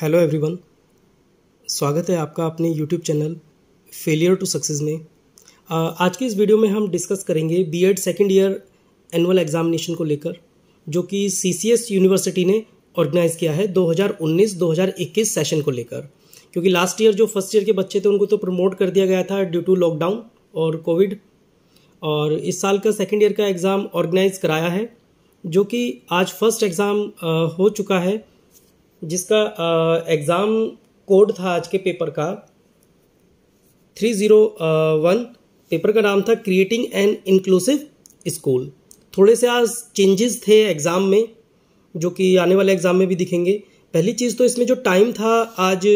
hello everyone स्वागत है आपका अपने YouTube channel failure to success में आज की इस वीडियो में हम डिस्कस करेंगे BEd second year annual examination को लेकर जो कि सीसीएस यूनिवर्सिटी ने ऑर्गेनाइज़ किया है 2019-2021 सेशन को लेकर क्योंकि लास्ट ईयर जो फर्स्ट ईयर के बच्चे थे उनको तो प्रमोट कर दिया गया था ड्यू टू लॉकडाउन और कोविड और इस साल का सेकेंड ईयर का एग्ज़ाम ऑर्गेनाइज़ कराया है जो कि आज फर्स्ट एग्ज़ाम हो चुका है जिसका एग्ज़ाम कोड था आज के पेपर का थ्री ज़ीरो वन पेपर का नाम था क्रिएटिंग एन इंक्लूसिव स्कूल थोड़े से आज चेंजेस थे एग्ज़ाम में जो कि आने वाले एग्ज़ाम में भी दिखेंगे पहली चीज़ तो इसमें जो टाइम था आज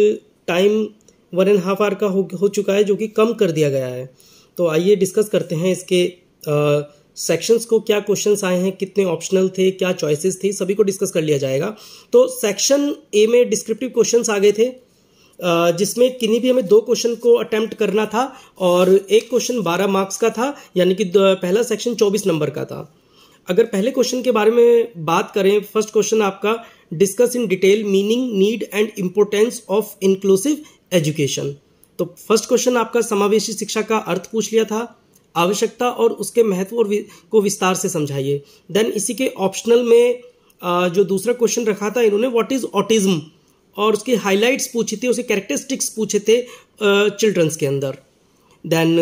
time one and half hour का हो हो चुका है जो कि कम कर दिया गया है तो आइए डिस्कस करते हैं इसके आ, सेक्शंस को क्या क्वेश्चंस आए हैं कितने ऑप्शनल थे क्या चॉइसेस थी सभी को डिस्कस कर लिया जाएगा तो सेक्शन ए में डिस्क्रिप्टिव क्वेश्चंस आ गए थे जिसमें किन्हीं भी हमें दो क्वेश्चन को अटेम्प्ट करना था और एक क्वेश्चन 12 मार्क्स का था यानी कि पहला सेक्शन 24 नंबर का था अगर पहले क्वेश्चन के बारे में बात करें फर्स्ट क्वेश्चन आपका discuss in detail meaning need and importance of inclusive education तो फर्स्ट क्वेश्चन आपका समावेशी शिक्षा का अर्थ पूछ लिया था आवश्यकता और उसके महत्व और को विस्तार से समझाइए देन इसी के ऑप्शनल में जो दूसरा क्वेश्चन रखा था इन्होंने व्हाट इज ऑटिज्म और उसकी हाइलाइट्स पूछे थे उसके कैरेक्टरिस्टिक्स पूछे थे चिल्ड्रंस के अंदर देन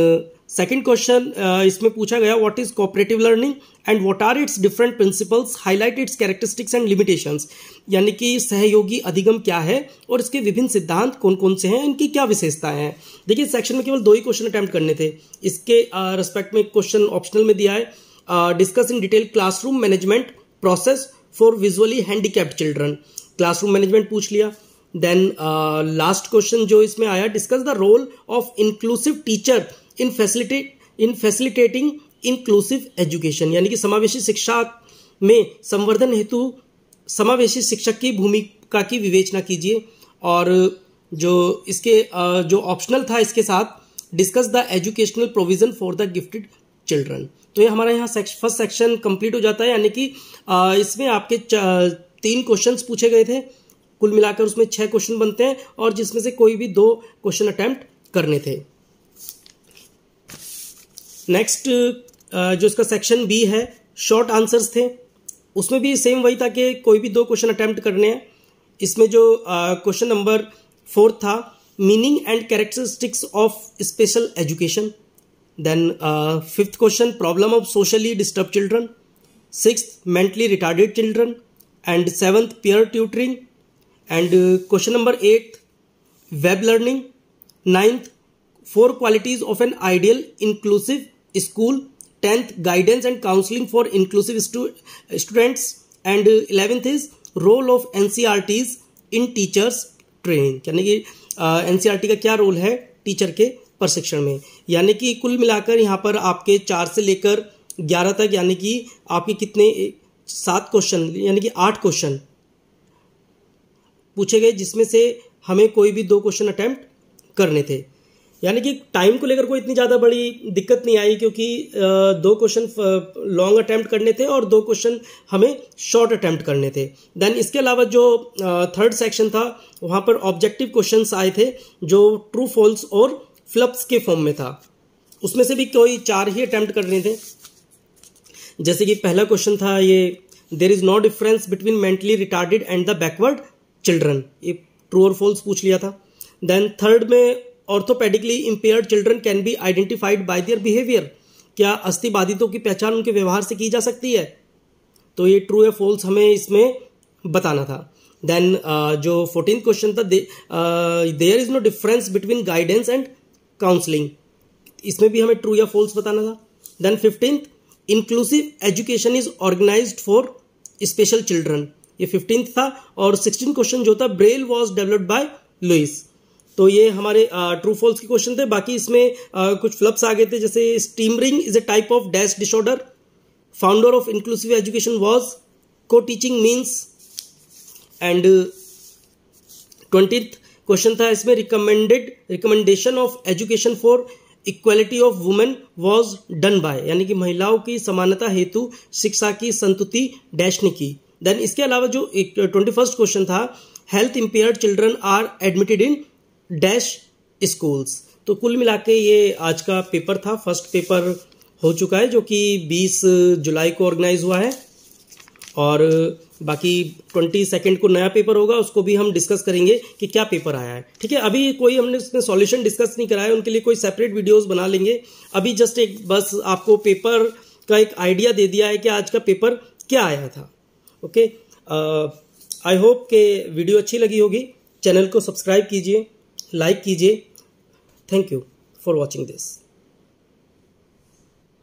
सेकेंड क्वेश्चन uh, इसमें पूछा गया what is cooperative learning and what are its different principles highlight its characteristics and limitations यानी कि सहयोगी अधिगम क्या है और इसके विभिन्न सिद्धांत कौन कौन से हैं इनकी क्या विशेषताएं हैं देखिए सेक्शन में केवल दो ही क्वेश्चन अटैम्प्ट करने थे इसके रेस्पेक्ट uh, में क्वेश्चन ऑप्शनल में दिया है discuss in detail classroom management process for visually handicapped children classroom management पूछ लिया देन लास्ट क्वेश्चन जो इसमें आया discuss the role of inclusive teacher in facilitate in facilitating inclusive education यानी कि समावेशी शिक्षा में संवर्धन हेतु समावेशी शिक्षक की भूमिका की विवेचना कीजिए और जो इसके जो ऑप्शनल था इसके साथ discuss the educational provision for the gifted children तो ये हमारा यहाँ फर्स्ट सेक्शन कंप्लीट हो जाता है यानी कि इसमें आपके तीन क्वेश्चन पूछे गए थे कुल मिलाकर उसमें छह क्वेश्चन बनते हैं और जिसमें से कोई भी दो क्वेश्चन अटैम्प्ट करने थे नेक्स्ट uh, जो इसका सेक्शन बी है शॉर्ट आंसर्स थे उसमें भी सेम वही था कि कोई भी दो क्वेश्चन अटैम्प्ट करने हैं इसमें जो क्वेश्चन नंबर फोर्थ था meaning and characteristics of special education then fifth question problem of socially disturb children six mentally retarded children and seventh peer tutoring and question number eight web learning ninth four qualities of an ideal inclusive school tenth guidance and counselling for inclusive students and eleventh is role of an in teachers training यानी कि N e का क्या role है teacher के प्रशिक्षण में यानी कि कुल मिलाकर यहाँ पर आपके चार से लेकर ग्यारह तक यानी कि आपके कितने सात क्वेश्चन यानी कि आठ क्वेश्चन पूछे गए जिसमें से हमें कोई भी दो क्वेश्चन अटैम्प्ट करने थे यानी कि टाइम को लेकर कोई इतनी ज़्यादा बड़ी दिक्कत नहीं आई क्योंकि दो क्वेश्चन लॉन्ग अटैम्प्ट करने थे और दो क्वेश्चन हमें शॉर्ट अटैम्प्ट करने थे देन इसके अलावा जो थर्ड सेक्शन था वहां पर ऑब्जेक्टिव क्वेश्चन आए थे जो ट्रू फॉल्स और फ्लप्स के फॉर्म में था उसमें से भी कोई चार ही अटैम्प्ट कर रहे थे जैसे कि पहला क्वेश्चन था ये there is no difference between mentally retarded and the backward children ये ट्रू और फॉल्स पूछ लिया था देन थर्ड में orthopaedically impair children can be identified by their behaviour क्या अस्थि बाधितों की पहचान उनके व्यवहार से की जा सकती है तो ये ट्रू या फॉल्स हमें इसमें बताना था देन uh, जो फोर्टीन क्वेश्चन था there is no difference between guidance and counselling इसमें भी हमें ट्रू या फॉल्स बताना था then fifteenth inclusive education is organise for special children ये फिफ्टींथ था और सिक्सटीन क्वेश्चन जो था braille was developed by Louis तो ये हमारे ट्रू फॉल्स के क्वेश्चन थे बाकी इसमें कुछ फ्लप्स आ गए थे जैसे stammering is a type of dash disorder founder of inclusive education was को teaching means and twenty question था इसमें recommended recommendation of education for equality of women was done by यानी कि महिलाओं की समानता हेतु शिक्षा की संतुति डैश ने की देन इसके अलावा जो एक ट्वेंटी फर्स्ट क्वेश्चन था health impaired children are admitted in dash schools तो कुल मिला के ये आज का पेपर था फर्स्ट पेपर हो चुका है जो कि 20 जुलाई को ऑर्गेनाइज हुआ है और बाकी ट्वेंटी सेकेंड को नया पेपर होगा उसको भी हम डिस्कस करेंगे कि क्या पेपर आया है ठीक है अभी कोई हमने उसमें सॉल्यूशन डिस्कस नहीं कराया उनके लिए कोई सेपरेट वीडियोस बना लेंगे अभी जस्ट एक बस आपको पेपर का एक आइडिया दे दिया है कि आज का पेपर क्या आया था ओके आई होप के वीडियो अच्छी लगी होगी चैनल को सब्सक्राइब कीजिए लाइक कीजिए thank you for watching this